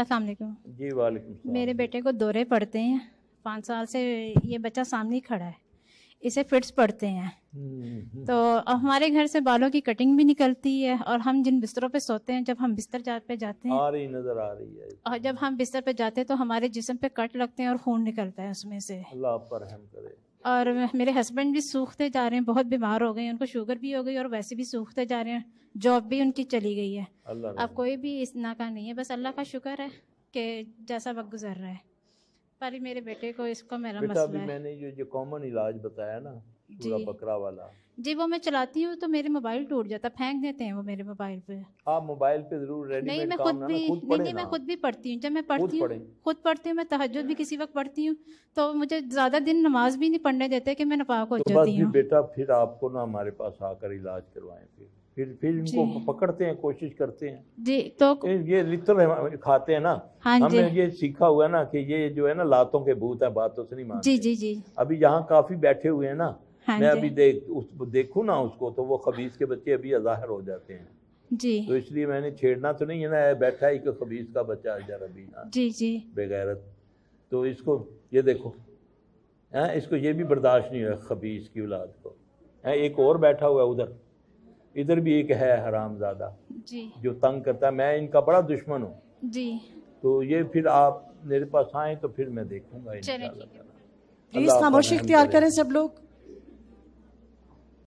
असल जी वाले मेरे बेटे को दौरे पड़ते हैं पाँच साल से ये बच्चा सामने ही खड़ा है इसे फिट्स पड़ते हैं हम्म। तो हमारे घर से बालों की कटिंग भी निकलती है और हम जिन बिस्तरों पे सोते हैं जब हम बिस्तर जा पे जाते हैं आ रही नजर आ रही है और जब हम बिस्तर पे जाते हैं तो हमारे जिसम पे कट लगते हैं और खून निकलता है उसमें से अल्लाह पर हम करे और मेरे हस्बैंड भी सूखते जा रहे हैं बहुत बीमार हो गए उनको शुगर भी हो गई और वैसे भी सूखते जा रहे हैं जॉब भी उनकी चली गई है अब कोई भी इस नाका नहीं है बस अल्लाह का शुक्र है कि जैसा वक्त गुजर रहा है पर मेरे बेटे को इसको मेरा मसला है मैंने जो जो कॉमन इलाज बताया ना बकरा वाला जी वो मैं चलाती हूँ तो मेरे मोबाइल टूट जाता फेंक देते हैं वो मेरे मोबाइल पे आप मोबाइल पे जरूर नहीं मैं खुद भी खुद नहीं नहीं मैं खुद भी पढ़ती हूँ जब मैं पढ़ती हूँ खुद पढ़ती हूँ मैं तहज भी किसी वक्त पढ़ती हूँ तो मुझे ज्यादा दिन नमाज भी नहीं पढ़ने देते कि मैं नफा हो जाती तो हूँ बेटा फिर आपको ना हमारे पास आकर इलाज करवाए फिर फिर फिर इनको पकड़ते हैं कोशिश करते हैं जी तो ये लिटर खाते हैं ना हाँ हमने ये सीखा हुआ है ना कि ये जो है ना लातों के भूत है बातों से नहीं मानते जी जी जी अभी यहाँ काफी बैठे हुए हैं ना हाँ मैं अभी देख उस देखूँ ना उसको तो वो खबीस के बच्चे अभी अजाहर हो जाते हैं जी तो इसलिए मैंने छेड़ना तो नहीं है ना बैठा ही कि खबीस का बच्चा जरा अभी जी जी बेगैरत तो इसको ये देखो हैं इसको ये भी बर्दाश्त नहीं हुआ खबीस की औलाद को हैं एक और बैठा हुआ है उधर इधर भी एक है हराम हरामजादा जो तंग करता है मैं इनका बड़ा दुश्मन हूँ जी तो ये फिर आप मेरे पास आए तो फिर मैं देखूंगा प्लीज खामोशी इख्तियार करें सब लोग